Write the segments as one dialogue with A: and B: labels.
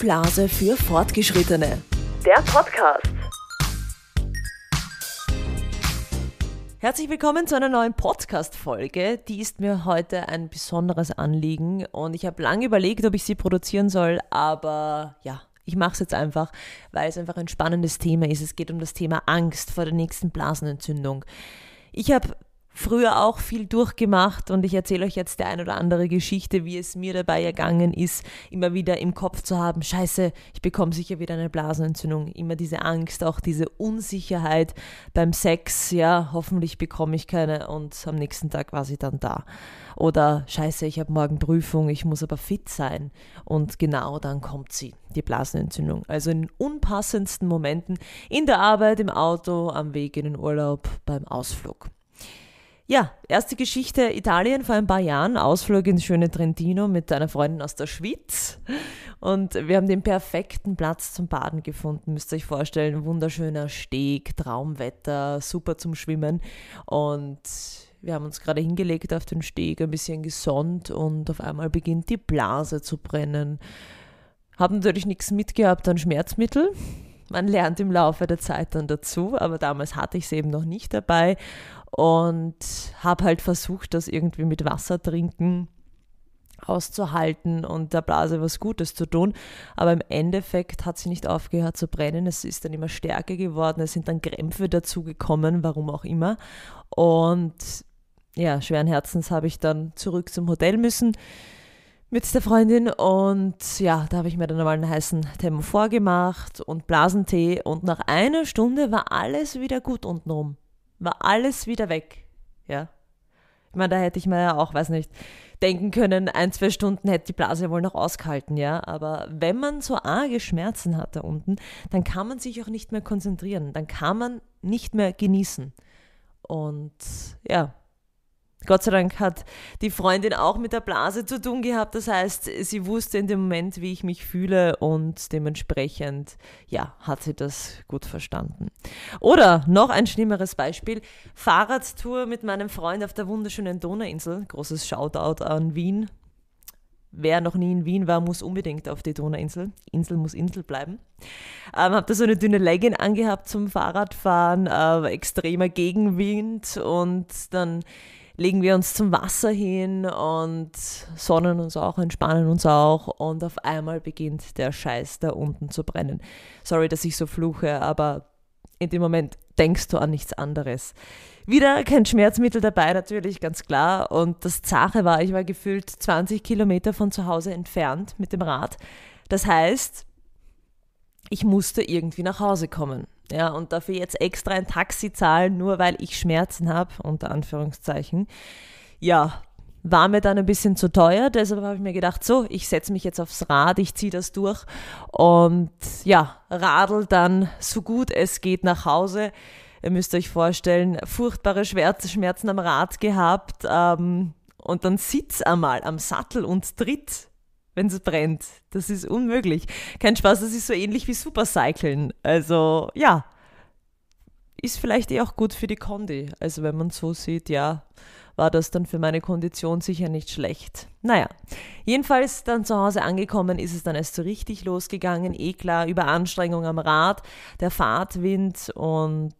A: Blase für Fortgeschrittene. Der Podcast. Herzlich willkommen zu einer neuen Podcast-Folge. Die ist mir heute ein besonderes Anliegen und ich habe lange überlegt, ob ich sie produzieren soll, aber ja, ich mache es jetzt einfach, weil es einfach ein spannendes Thema ist. Es geht um das Thema Angst vor der nächsten Blasenentzündung. Ich habe früher auch viel durchgemacht und ich erzähle euch jetzt die ein oder andere Geschichte, wie es mir dabei ergangen ist, immer wieder im Kopf zu haben, scheiße, ich bekomme sicher wieder eine Blasenentzündung, immer diese Angst, auch diese Unsicherheit beim Sex, ja, hoffentlich bekomme ich keine und am nächsten Tag war sie dann da. Oder scheiße, ich habe morgen Prüfung, ich muss aber fit sein und genau dann kommt sie, die Blasenentzündung. Also in unpassendsten Momenten in der Arbeit, im Auto, am Weg in den Urlaub, beim Ausflug. Ja, erste Geschichte Italien vor ein paar Jahren, Ausflug ins schöne Trentino mit einer Freundin aus der Schweiz. Und wir haben den perfekten Platz zum Baden gefunden, müsst ihr euch vorstellen. Wunderschöner Steg, Traumwetter, super zum Schwimmen. Und wir haben uns gerade hingelegt auf den Steg, ein bisschen gesonnt und auf einmal beginnt die Blase zu brennen. Haben natürlich nichts mitgehabt an Schmerzmittel, man lernt im Laufe der Zeit dann dazu, aber damals hatte ich es eben noch nicht dabei und habe halt versucht, das irgendwie mit Wasser trinken auszuhalten und der Blase was Gutes zu tun. Aber im Endeffekt hat sie nicht aufgehört zu brennen. Es ist dann immer stärker geworden. Es sind dann Krämpfe dazugekommen, warum auch immer. Und ja, schweren Herzens habe ich dann zurück zum Hotel müssen mit der Freundin und ja, da habe ich mir dann einmal einen heißen Thermo vorgemacht und Blasentee und nach einer Stunde war alles wieder gut unten rum. War alles wieder weg. Ja. Ich meine, da hätte ich mir ja auch, weiß nicht, denken können, ein, zwei Stunden hätte die Blase wohl noch ausgehalten, ja. Aber wenn man so arge Schmerzen hat da unten, dann kann man sich auch nicht mehr konzentrieren, dann kann man nicht mehr genießen. Und ja, Gott sei Dank hat die Freundin auch mit der Blase zu tun gehabt. Das heißt, sie wusste in dem Moment, wie ich mich fühle und dementsprechend, ja, hat sie das gut verstanden. Oder noch ein schlimmeres Beispiel. Fahrradtour mit meinem Freund auf der wunderschönen Donauinsel. Großes Shoutout an Wien. Wer noch nie in Wien war, muss unbedingt auf die Donauinsel. Insel muss Insel bleiben. Ähm, habe da so eine dünne Legging angehabt zum Fahrradfahren, äh, extremer Gegenwind und dann legen wir uns zum Wasser hin und sonnen uns auch, entspannen uns auch und auf einmal beginnt der Scheiß da unten zu brennen. Sorry, dass ich so fluche, aber in dem Moment denkst du an nichts anderes. Wieder kein Schmerzmittel dabei, natürlich, ganz klar. Und das Zache war, ich war gefühlt 20 Kilometer von zu Hause entfernt mit dem Rad. Das heißt, ich musste irgendwie nach Hause kommen ja, und dafür jetzt extra ein Taxi zahlen, nur weil ich Schmerzen habe, unter Anführungszeichen. Ja, war mir dann ein bisschen zu teuer, deshalb habe ich mir gedacht, so, ich setze mich jetzt aufs Rad, ich ziehe das durch und ja, radel dann so gut es geht nach Hause. Ihr müsst euch vorstellen, furchtbare Schmerzen am Rad gehabt ähm, und dann sitz einmal am Sattel und tritt wenn es brennt. Das ist unmöglich. Kein Spaß, das ist so ähnlich wie Supercyclen. Also ja, ist vielleicht eh auch gut für die Kondi. Also wenn man so sieht, ja, war das dann für meine Kondition sicher nicht schlecht. Naja, jedenfalls dann zu Hause angekommen, ist es dann erst so richtig losgegangen. Eh klar, Überanstrengung am Rad, der Fahrtwind und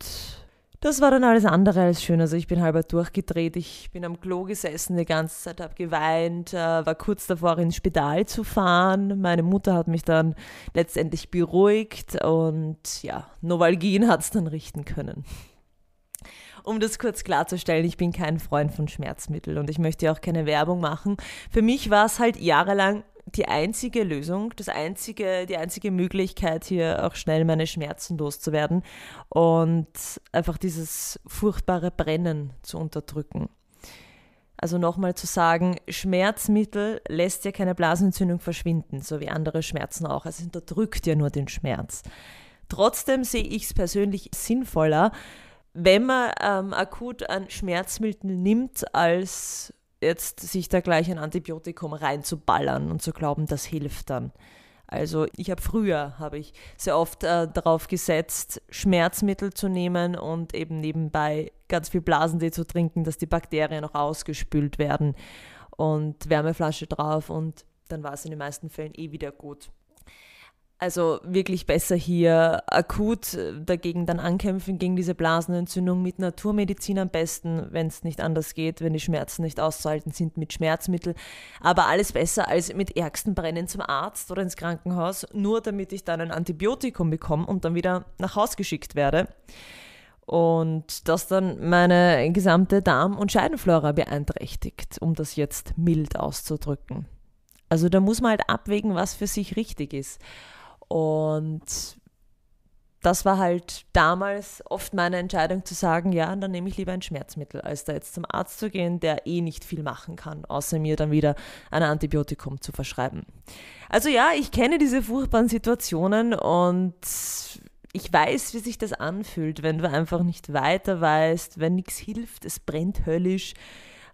A: das war dann alles andere als schön. Also ich bin halber durchgedreht, ich bin am Klo gesessen die ganze Zeit, habe geweint, äh, war kurz davor ins Spital zu fahren. Meine Mutter hat mich dann letztendlich beruhigt und ja, Novalgien hat es dann richten können. Um das kurz klarzustellen, ich bin kein Freund von Schmerzmitteln und ich möchte auch keine Werbung machen. Für mich war es halt jahrelang die einzige Lösung, das einzige, die einzige Möglichkeit, hier auch schnell meine Schmerzen loszuwerden und einfach dieses furchtbare Brennen zu unterdrücken. Also nochmal zu sagen, Schmerzmittel lässt ja keine Blasenentzündung verschwinden, so wie andere Schmerzen auch. Es unterdrückt ja nur den Schmerz. Trotzdem sehe ich es persönlich sinnvoller, wenn man ähm, akut ein Schmerzmittel nimmt, als jetzt sich da gleich ein Antibiotikum reinzuballern und zu glauben, das hilft dann. Also ich habe früher, habe ich sehr oft äh, darauf gesetzt, Schmerzmittel zu nehmen und eben nebenbei ganz viel Blasentee zu trinken, dass die Bakterien noch ausgespült werden und Wärmeflasche drauf und dann war es in den meisten Fällen eh wieder gut. Also wirklich besser hier akut dagegen dann ankämpfen, gegen diese Blasenentzündung mit Naturmedizin am besten, wenn es nicht anders geht, wenn die Schmerzen nicht auszuhalten sind, mit Schmerzmittel. Aber alles besser als mit ärgsten Brennen zum Arzt oder ins Krankenhaus, nur damit ich dann ein Antibiotikum bekomme und dann wieder nach Haus geschickt werde. Und das dann meine gesamte Darm- und Scheidenflora beeinträchtigt, um das jetzt mild auszudrücken. Also da muss man halt abwägen, was für sich richtig ist. Und das war halt damals oft meine Entscheidung zu sagen, ja, dann nehme ich lieber ein Schmerzmittel, als da jetzt zum Arzt zu gehen, der eh nicht viel machen kann, außer mir dann wieder ein Antibiotikum zu verschreiben. Also ja, ich kenne diese furchtbaren Situationen und ich weiß, wie sich das anfühlt, wenn du einfach nicht weiter weißt, wenn nichts hilft, es brennt höllisch.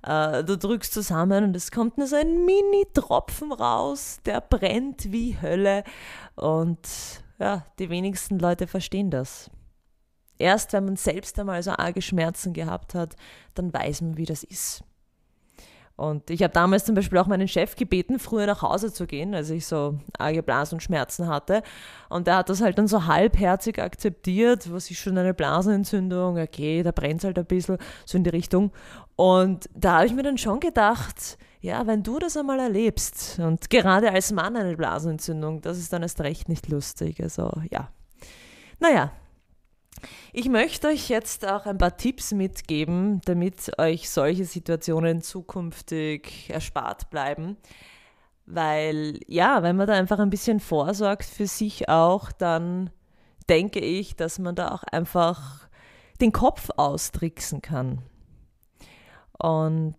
A: Äh, du drückst zusammen und es kommt nur so ein Mini-Tropfen raus, der brennt wie Hölle. Und ja, die wenigsten Leute verstehen das. Erst wenn man selbst einmal so arge Schmerzen gehabt hat, dann weiß man, wie das ist. Und ich habe damals zum Beispiel auch meinen Chef gebeten, früher nach Hause zu gehen, als ich so arge Blasenschmerzen hatte. Und er hat das halt dann so halbherzig akzeptiert, was ist schon eine Blasenentzündung, okay, da brennt es halt ein bisschen, so in die Richtung. Und da habe ich mir dann schon gedacht, ja, wenn du das einmal erlebst und gerade als Mann eine Blasenentzündung, das ist dann erst recht nicht lustig. Also ja. Naja, ich möchte euch jetzt auch ein paar Tipps mitgeben, damit euch solche Situationen zukünftig erspart bleiben. Weil ja, wenn man da einfach ein bisschen vorsorgt für sich auch, dann denke ich, dass man da auch einfach den Kopf austricksen kann. Und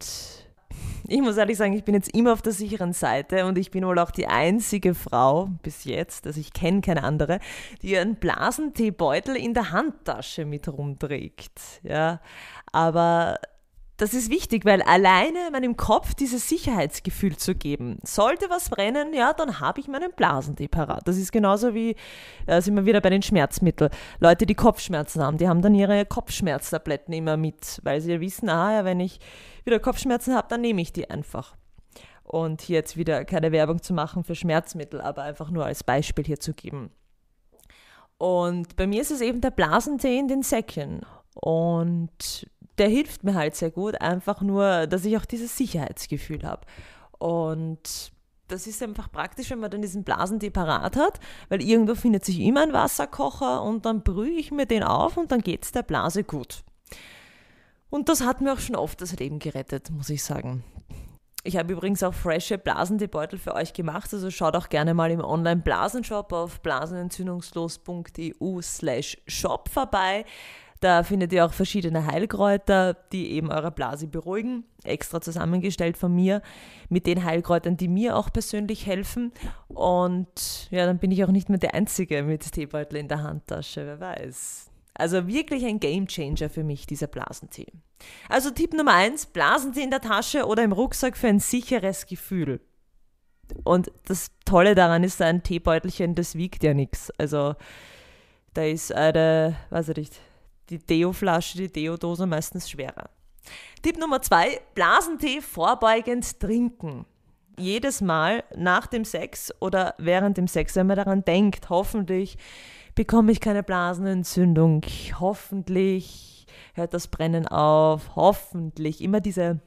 A: ich muss ehrlich sagen, ich bin jetzt immer auf der sicheren Seite und ich bin wohl auch die einzige Frau bis jetzt, also ich kenne keine andere, die ihren Blasenteebeutel in der Handtasche mit rumträgt. Ja, aber das ist wichtig, weil alleine meinem Kopf dieses Sicherheitsgefühl zu geben, sollte was brennen, ja, dann habe ich meinen Blasendieb parat. Das ist genauso wie, da äh, sind wir wieder bei den Schmerzmitteln. Leute, die Kopfschmerzen haben, die haben dann ihre Kopfschmerztabletten immer mit, weil sie ja wissen, ah ja, wenn ich wieder Kopfschmerzen habe, dann nehme ich die einfach. Und hier jetzt wieder keine Werbung zu machen für Schmerzmittel, aber einfach nur als Beispiel hier zu geben. Und bei mir ist es eben der Blasentee in den Säckchen. Und der hilft mir halt sehr gut, einfach nur, dass ich auch dieses Sicherheitsgefühl habe. Und das ist einfach praktisch, wenn man dann diesen Blasentee parat hat, weil irgendwo findet sich immer ein Wasserkocher und dann brühe ich mir den auf und dann geht es der Blase gut. Und das hat mir auch schon oft das Leben gerettet, muss ich sagen. Ich habe übrigens auch frische Blasenteebeutel für euch gemacht, also schaut auch gerne mal im Online-Blasenshop auf blasenentzündungslos.eu/shop vorbei. Da findet ihr auch verschiedene Heilkräuter, die eben eure Blase beruhigen, extra zusammengestellt von mir, mit den Heilkräutern, die mir auch persönlich helfen. Und ja, dann bin ich auch nicht mehr der Einzige mit Teebeutel in der Handtasche, wer weiß. Also wirklich ein Gamechanger für mich, dieser Blasentee. Also Tipp Nummer eins: Blasentee in der Tasche oder im Rucksack für ein sicheres Gefühl. Und das Tolle daran ist, ein Teebeutelchen, das wiegt ja nichts. Also da ist eine, weiß ich nicht, die Deo-Flasche, die Deo-Dose meistens schwerer. Tipp Nummer zwei, Blasentee vorbeugend trinken. Jedes Mal nach dem Sex oder während dem Sex, wenn man daran denkt, hoffentlich bekomme ich keine Blasenentzündung, hoffentlich hört das Brennen auf, hoffentlich immer diese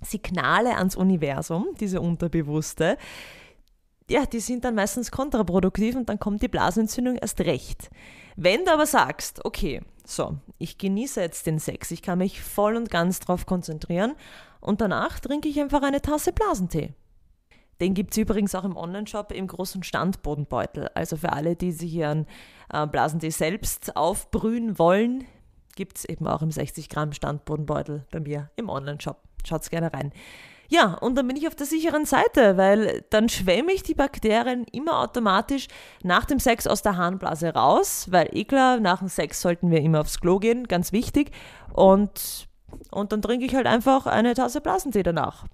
A: Signale ans Universum, diese unterbewusste, ja, die sind dann meistens kontraproduktiv und dann kommt die Blasenentzündung erst recht. Wenn du aber sagst, okay, so, ich genieße jetzt den Sex, ich kann mich voll und ganz darauf konzentrieren und danach trinke ich einfach eine Tasse Blasentee. Den gibt es übrigens auch im Onlineshop im großen Standbodenbeutel. Also für alle, die sich ihren äh, Blasentee selbst aufbrühen wollen, gibt es eben auch im 60 Gramm Standbodenbeutel bei mir im Onlineshop. Schaut's gerne rein. Ja, und dann bin ich auf der sicheren Seite, weil dann schwemme ich die Bakterien immer automatisch nach dem Sex aus der Harnblase raus, weil eh klar, nach dem Sex sollten wir immer aufs Klo gehen, ganz wichtig. Und, und dann trinke ich halt einfach eine Tasse Blasentee danach.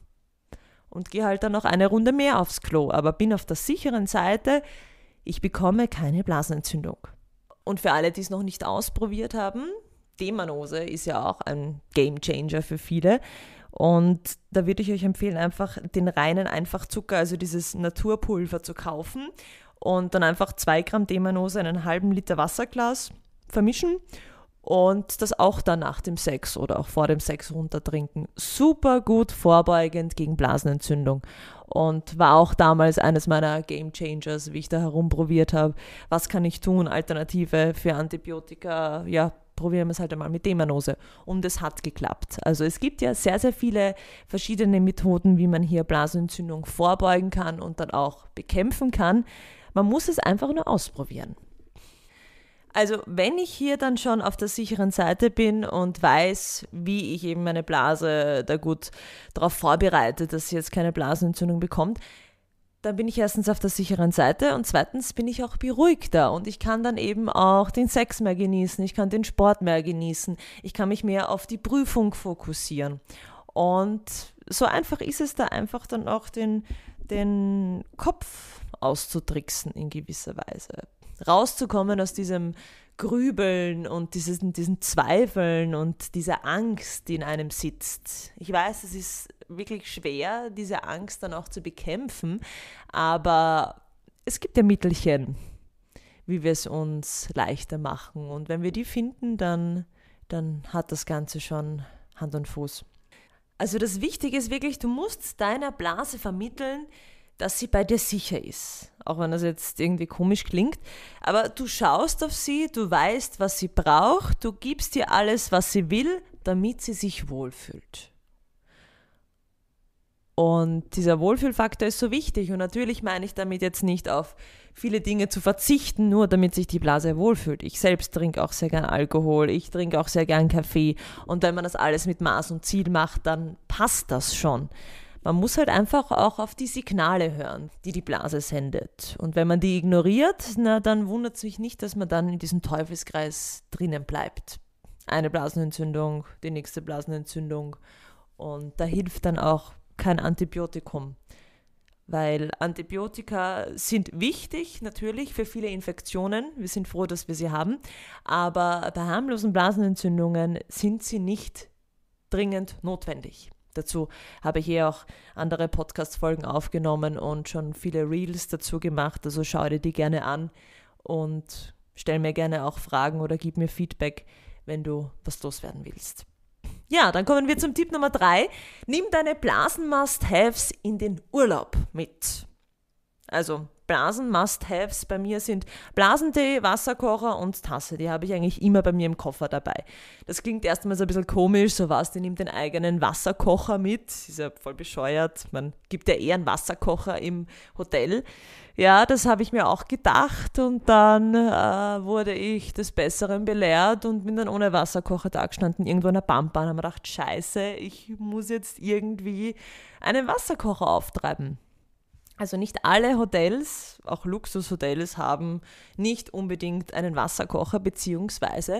A: Und gehe halt dann noch eine Runde mehr aufs Klo, aber bin auf der sicheren Seite, ich bekomme keine Blasenentzündung. Und für alle, die es noch nicht ausprobiert haben, Demanose ist ja auch ein Game Changer für viele. Und da würde ich euch empfehlen, einfach den reinen Einfachzucker, also dieses Naturpulver zu kaufen und dann einfach 2 Gramm Demanose in einen halben Liter Wasserglas vermischen und das auch dann nach dem Sex oder auch vor dem Sex runtertrinken. Super gut vorbeugend gegen Blasenentzündung und war auch damals eines meiner Game Changers, wie ich da herumprobiert habe, was kann ich tun, Alternative für Antibiotika, ja, probieren wir es halt einmal mit Demanose. Und es hat geklappt. Also es gibt ja sehr, sehr viele verschiedene Methoden, wie man hier Blasenentzündung vorbeugen kann und dann auch bekämpfen kann. Man muss es einfach nur ausprobieren. Also wenn ich hier dann schon auf der sicheren Seite bin und weiß, wie ich eben meine Blase da gut darauf vorbereite, dass sie jetzt keine Blasenentzündung bekommt, dann bin ich erstens auf der sicheren Seite und zweitens bin ich auch beruhigter und ich kann dann eben auch den Sex mehr genießen, ich kann den Sport mehr genießen, ich kann mich mehr auf die Prüfung fokussieren. Und so einfach ist es da einfach dann auch den, den Kopf auszutricksen in gewisser Weise. Rauszukommen aus diesem Grübeln und dieses, diesen Zweifeln und dieser Angst, die in einem sitzt. Ich weiß, es ist wirklich schwer, diese Angst dann auch zu bekämpfen. Aber es gibt ja Mittelchen, wie wir es uns leichter machen. Und wenn wir die finden, dann, dann hat das Ganze schon Hand und Fuß. Also das Wichtige ist wirklich, du musst deiner Blase vermitteln, dass sie bei dir sicher ist. Auch wenn das jetzt irgendwie komisch klingt. Aber du schaust auf sie, du weißt, was sie braucht, du gibst ihr alles, was sie will, damit sie sich wohlfühlt. Und dieser Wohlfühlfaktor ist so wichtig. Und natürlich meine ich damit jetzt nicht auf viele Dinge zu verzichten, nur damit sich die Blase wohlfühlt. Ich selbst trinke auch sehr gern Alkohol, ich trinke auch sehr gern Kaffee. Und wenn man das alles mit Maß und Ziel macht, dann passt das schon. Man muss halt einfach auch auf die Signale hören, die die Blase sendet. Und wenn man die ignoriert, na, dann wundert es mich nicht, dass man dann in diesem Teufelskreis drinnen bleibt. Eine Blasenentzündung, die nächste Blasenentzündung. Und da hilft dann auch kein Antibiotikum. Weil Antibiotika sind wichtig natürlich für viele Infektionen. Wir sind froh, dass wir sie haben. Aber bei harmlosen Blasenentzündungen sind sie nicht dringend notwendig. Dazu habe ich hier auch andere Podcast-Folgen aufgenommen und schon viele Reels dazu gemacht. Also schau dir die gerne an und stell mir gerne auch Fragen oder gib mir Feedback, wenn du was loswerden willst. Ja, dann kommen wir zum Tipp Nummer drei. Nimm deine Blasen-Must-Haves in den Urlaub mit. Also Blasen-Must-Haves bei mir sind Blasentee, Wasserkocher und Tasse. Die habe ich eigentlich immer bei mir im Koffer dabei. Das klingt erstmal so ein bisschen komisch, so was, die nimmt den eigenen Wasserkocher mit. Ist ja voll bescheuert. Man gibt ja eher einen Wasserkocher im Hotel. Ja, das habe ich mir auch gedacht und dann äh, wurde ich des Besseren belehrt und bin dann ohne Wasserkocher da gestanden, irgendwo in der Pampa und habe mir gedacht, scheiße, ich muss jetzt irgendwie einen Wasserkocher auftreiben. Also nicht alle Hotels, auch Luxushotels, haben nicht unbedingt einen Wasserkocher, beziehungsweise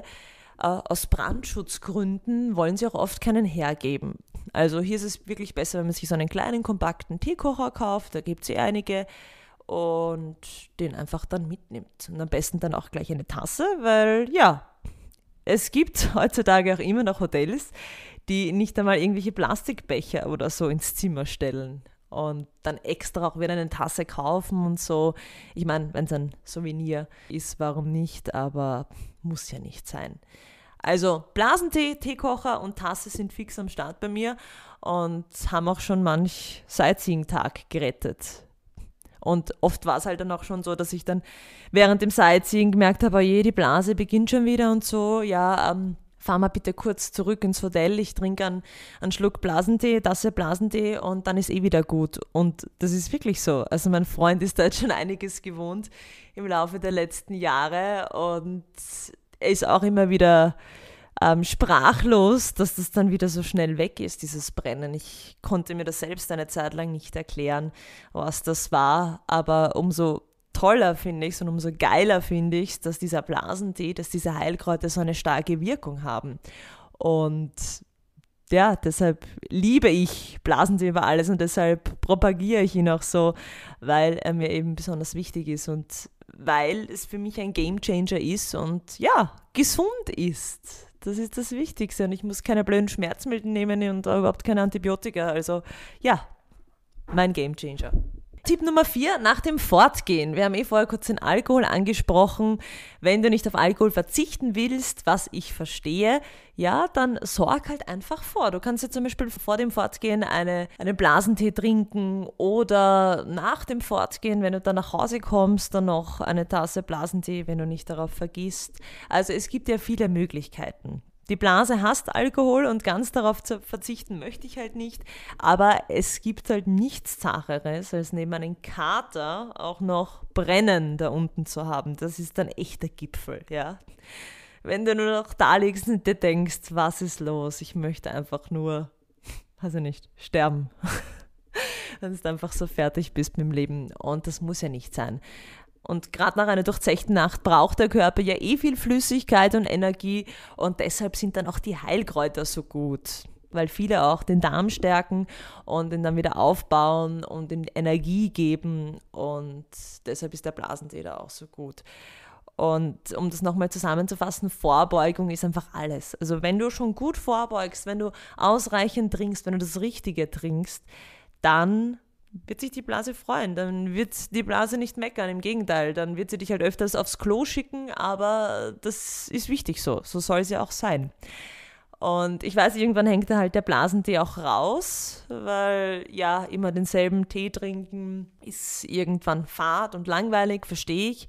A: äh, aus Brandschutzgründen wollen sie auch oft keinen hergeben. Also hier ist es wirklich besser, wenn man sich so einen kleinen, kompakten Teekocher kauft, da gibt es eh ja einige, und den einfach dann mitnimmt. Und am besten dann auch gleich eine Tasse, weil ja, es gibt heutzutage auch immer noch Hotels, die nicht einmal irgendwelche Plastikbecher oder so ins Zimmer stellen und dann extra auch wieder eine Tasse kaufen und so. Ich meine, wenn es ein Souvenir ist, warum nicht, aber muss ja nicht sein. Also Blasentee, Teekocher und Tasse sind fix am Start bei mir und haben auch schon manch Sightseeing-Tag gerettet. Und oft war es halt dann auch schon so, dass ich dann während dem Sightseeing gemerkt habe, oh je, die Blase beginnt schon wieder und so, ja, ähm, fahr mal bitte kurz zurück ins Hotel, ich trinke einen, einen Schluck Blasentee, Tasse Blasentee und dann ist eh wieder gut. Und das ist wirklich so. Also mein Freund ist da jetzt schon einiges gewohnt im Laufe der letzten Jahre und er ist auch immer wieder ähm, sprachlos, dass das dann wieder so schnell weg ist, dieses Brennen. Ich konnte mir das selbst eine Zeit lang nicht erklären, was das war, aber umso toller finde ich es und umso geiler finde ich es, dass dieser Blasentee, dass diese Heilkräuter so eine starke Wirkung haben. Und ja, deshalb liebe ich Blasentee über alles und deshalb propagiere ich ihn auch so, weil er mir eben besonders wichtig ist und weil es für mich ein Gamechanger ist und ja, gesund ist. Das ist das Wichtigste und ich muss keine blöden Schmerzmittel nehmen und überhaupt keine Antibiotika. Also ja, mein Gamechanger. Tipp Nummer vier, nach dem Fortgehen. Wir haben eh vorher kurz den Alkohol angesprochen. Wenn du nicht auf Alkohol verzichten willst, was ich verstehe, ja, dann sorg halt einfach vor. Du kannst ja zum Beispiel vor dem Fortgehen eine, einen Blasentee trinken oder nach dem Fortgehen, wenn du dann nach Hause kommst, dann noch eine Tasse Blasentee, wenn du nicht darauf vergisst. Also es gibt ja viele Möglichkeiten. Die Blase hasst Alkohol und ganz darauf zu verzichten möchte ich halt nicht. Aber es gibt halt nichts Zacheres, als neben einem Kater auch noch Brennen da unten zu haben. Das ist dann echt der Gipfel, ja. Wenn du nur noch da liegst und dir denkst, was ist los? Ich möchte einfach nur, weiß ich nicht, sterben. Wenn du einfach so fertig bist mit dem Leben. Und das muss ja nicht sein. Und gerade nach einer durchzechten Nacht braucht der Körper ja eh viel Flüssigkeit und Energie und deshalb sind dann auch die Heilkräuter so gut, weil viele auch den Darm stärken und ihn dann wieder aufbauen und ihm Energie geben und deshalb ist der Blasentee da auch so gut. Und um das nochmal zusammenzufassen, Vorbeugung ist einfach alles. Also wenn du schon gut vorbeugst, wenn du ausreichend trinkst, wenn du das Richtige trinkst, dann wird sich die Blase freuen. Dann wird die Blase nicht meckern. Im Gegenteil, dann wird sie dich halt öfters aufs Klo schicken, aber das ist wichtig so. So soll sie auch sein. Und ich weiß, irgendwann hängt da halt der Blasentee auch raus, weil ja, immer denselben Tee trinken ist irgendwann fad und langweilig, verstehe ich.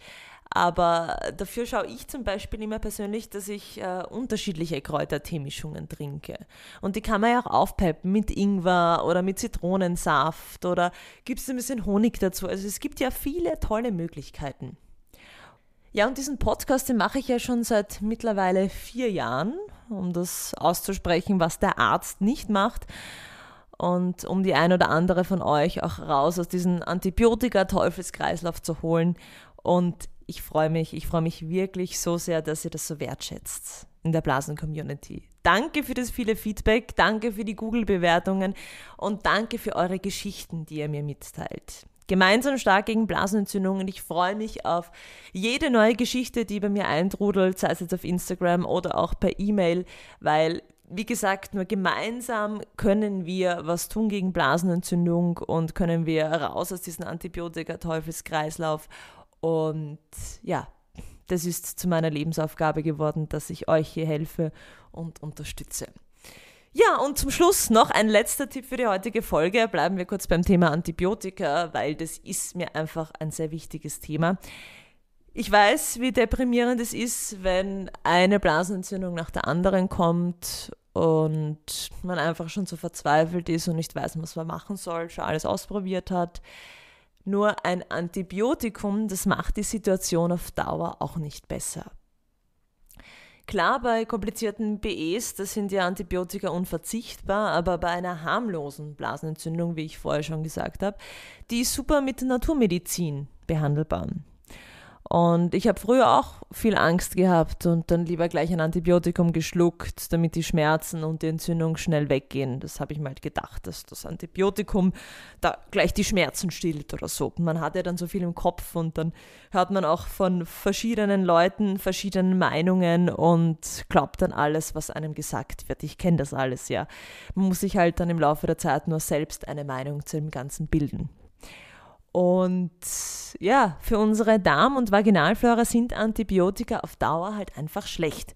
A: Aber dafür schaue ich zum Beispiel immer persönlich, dass ich äh, unterschiedliche Kräuterteemischungen trinke. Und die kann man ja auch aufpeppen mit Ingwer oder mit Zitronensaft oder gibt es ein bisschen Honig dazu. Also es gibt ja viele tolle Möglichkeiten. Ja, und diesen Podcast, den mache ich ja schon seit mittlerweile vier Jahren, um das auszusprechen, was der Arzt nicht macht und um die ein oder andere von euch auch raus aus diesem Antibiotika-Teufelskreislauf zu holen. Und ich freue mich, ich freue mich wirklich so sehr, dass ihr das so wertschätzt in der Blasen-Community. Danke für das viele Feedback, danke für die Google-Bewertungen und danke für eure Geschichten, die ihr mir mitteilt. Gemeinsam stark gegen Blasenentzündung und ich freue mich auf jede neue Geschichte, die bei mir eintrudelt, sei es jetzt auf Instagram oder auch per E-Mail, weil wie gesagt, nur gemeinsam können wir was tun gegen Blasenentzündung und können wir raus aus diesem Antibiotika-Teufelskreislauf und ja, das ist zu meiner Lebensaufgabe geworden, dass ich euch hier helfe und unterstütze. Ja, und zum Schluss noch ein letzter Tipp für die heutige Folge. Bleiben wir kurz beim Thema Antibiotika, weil das ist mir einfach ein sehr wichtiges Thema. Ich weiß, wie deprimierend es ist, wenn eine Blasenentzündung nach der anderen kommt und man einfach schon so verzweifelt ist und nicht weiß, was man machen soll, schon alles ausprobiert hat. Nur ein Antibiotikum, das macht die Situation auf Dauer auch nicht besser. Klar, bei komplizierten BEs, das sind ja Antibiotika unverzichtbar, aber bei einer harmlosen Blasenentzündung, wie ich vorher schon gesagt habe, die ist super mit Naturmedizin behandelbar. Und ich habe früher auch viel Angst gehabt und dann lieber gleich ein Antibiotikum geschluckt, damit die Schmerzen und die Entzündung schnell weggehen. Das habe ich mir halt gedacht, dass das Antibiotikum da gleich die Schmerzen stillt oder so. Man hat ja dann so viel im Kopf und dann hört man auch von verschiedenen Leuten verschiedenen Meinungen und glaubt dann alles, was einem gesagt wird. Ich kenne das alles ja. Man muss sich halt dann im Laufe der Zeit nur selbst eine Meinung zu dem Ganzen bilden. Und ja, für unsere Darm- und Vaginalflora sind Antibiotika auf Dauer halt einfach schlecht.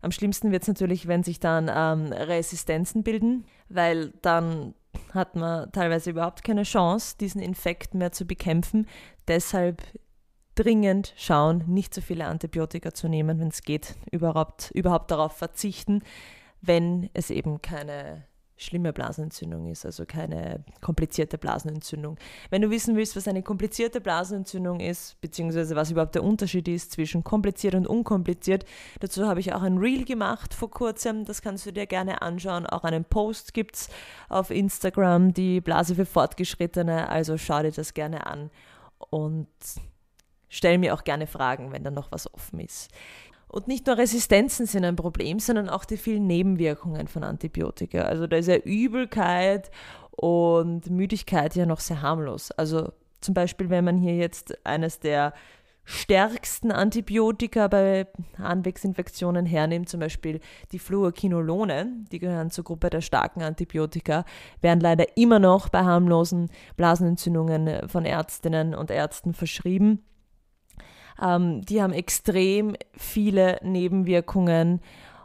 A: Am schlimmsten wird es natürlich, wenn sich dann ähm, Resistenzen bilden, weil dann hat man teilweise überhaupt keine Chance, diesen Infekt mehr zu bekämpfen. Deshalb dringend schauen, nicht so viele Antibiotika zu nehmen, wenn es geht, überhaupt, überhaupt darauf verzichten, wenn es eben keine schlimme Blasenentzündung ist, also keine komplizierte Blasenentzündung. Wenn du wissen willst, was eine komplizierte Blasenentzündung ist, beziehungsweise was überhaupt der Unterschied ist zwischen kompliziert und unkompliziert, dazu habe ich auch ein Reel gemacht vor kurzem, das kannst du dir gerne anschauen. Auch einen Post gibt es auf Instagram, die Blase für Fortgeschrittene, also schau dir das gerne an und stell mir auch gerne Fragen, wenn da noch was offen ist. Und nicht nur Resistenzen sind ein Problem, sondern auch die vielen Nebenwirkungen von Antibiotika. Also da ist ja Übelkeit und Müdigkeit ja noch sehr harmlos. Also zum Beispiel, wenn man hier jetzt eines der stärksten Antibiotika bei Harnwegsinfektionen hernimmt, zum Beispiel die Fluoquinolone, die gehören zur Gruppe der starken Antibiotika, werden leider immer noch bei harmlosen Blasenentzündungen von Ärztinnen und Ärzten verschrieben. Ähm, die haben extrem viele Nebenwirkungen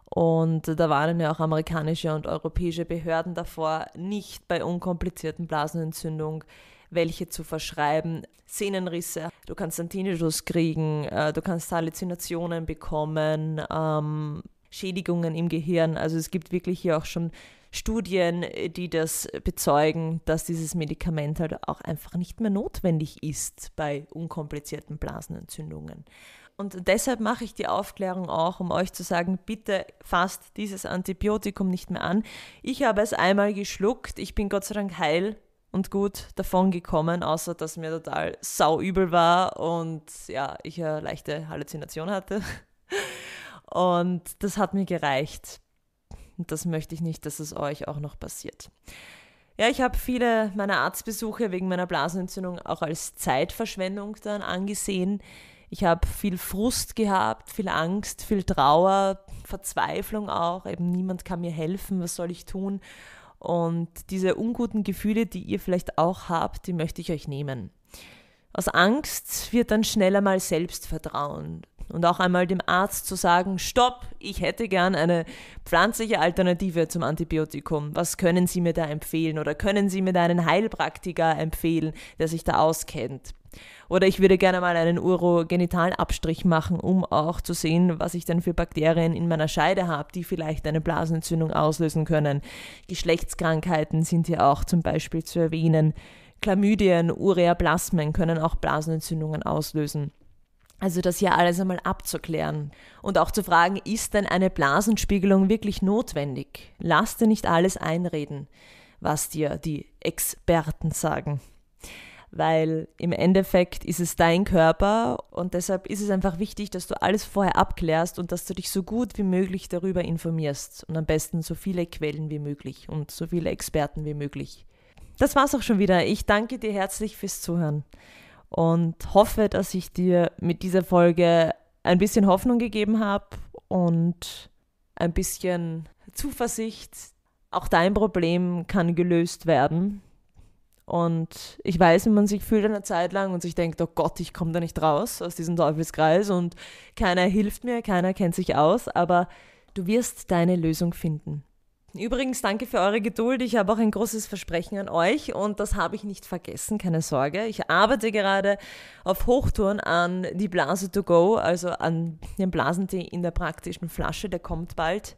A: und da waren ja auch amerikanische und europäische Behörden davor, nicht bei unkomplizierten Blasenentzündung welche zu verschreiben. Sehnenrisse, du kannst einen Tinnitus kriegen, äh, du kannst Halluzinationen bekommen, ähm, Schädigungen im Gehirn. Also es gibt wirklich hier auch schon Studien, äh, die das bezeugen, dass dieses Medikament halt auch einfach nicht mehr notwendig ist bei unkomplizierten Blasenentzündungen. Und deshalb mache ich die Aufklärung auch, um euch zu sagen, bitte fasst dieses Antibiotikum nicht mehr an. Ich habe es einmal geschluckt, ich bin Gott sei Dank heil und gut davon gekommen, außer dass mir total sauübel war und ja, ich eine leichte Halluzination hatte. Und das hat mir gereicht. Und das möchte ich nicht, dass es euch auch noch passiert. Ja, ich habe viele meiner Arztbesuche wegen meiner Blasenentzündung auch als Zeitverschwendung dann angesehen. Ich habe viel Frust gehabt, viel Angst, viel Trauer, Verzweiflung auch. Eben niemand kann mir helfen, was soll ich tun? Und diese unguten Gefühle, die ihr vielleicht auch habt, die möchte ich euch nehmen. Aus Angst wird dann schneller mal Selbstvertrauen und auch einmal dem Arzt zu sagen, stopp, ich hätte gern eine pflanzliche Alternative zum Antibiotikum. Was können Sie mir da empfehlen? Oder können Sie mir da einen Heilpraktiker empfehlen, der sich da auskennt? Oder ich würde gerne mal einen urogenitalen Abstrich machen, um auch zu sehen, was ich denn für Bakterien in meiner Scheide habe, die vielleicht eine Blasenentzündung auslösen können. Geschlechtskrankheiten sind hier auch zum Beispiel zu erwähnen. Chlamydien, Ureaplasmen können auch Blasenentzündungen auslösen. Also das hier alles einmal abzuklären und auch zu fragen, ist denn eine Blasenspiegelung wirklich notwendig? Lass dir nicht alles einreden, was dir die Experten sagen. Weil im Endeffekt ist es dein Körper und deshalb ist es einfach wichtig, dass du alles vorher abklärst und dass du dich so gut wie möglich darüber informierst und am besten so viele Quellen wie möglich und so viele Experten wie möglich. Das war's auch schon wieder. Ich danke dir herzlich fürs Zuhören und hoffe, dass ich dir mit dieser Folge ein bisschen Hoffnung gegeben habe und ein bisschen Zuversicht. Auch dein Problem kann gelöst werden. Und ich weiß, wenn man sich fühlt eine Zeit lang und sich denkt, oh Gott, ich komme da nicht raus aus diesem Teufelskreis und keiner hilft mir, keiner kennt sich aus, aber du wirst deine Lösung finden. Übrigens, danke für eure Geduld. Ich habe auch ein großes Versprechen an euch und das habe ich nicht vergessen, keine Sorge. Ich arbeite gerade auf Hochtouren an die Blase to go, also an den Blasentee in der praktischen Flasche, der kommt bald.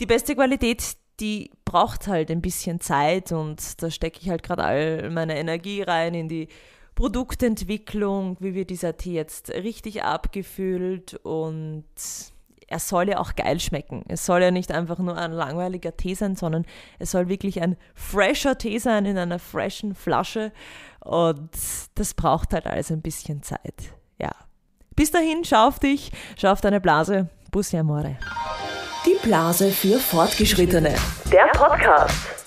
A: Die beste Qualität, die braucht halt ein bisschen Zeit und da stecke ich halt gerade all meine Energie rein in die Produktentwicklung, wie wird dieser Tee jetzt richtig abgefüllt und er soll ja auch geil schmecken. Es soll ja nicht einfach nur ein langweiliger Tee sein, sondern es soll wirklich ein fresher Tee sein in einer freshen Flasche. Und das braucht halt alles ein bisschen Zeit. Ja. Bis dahin, schau auf dich, schau auf deine Blase. Bussi amore. Die Blase für Fortgeschrittene. Der Podcast.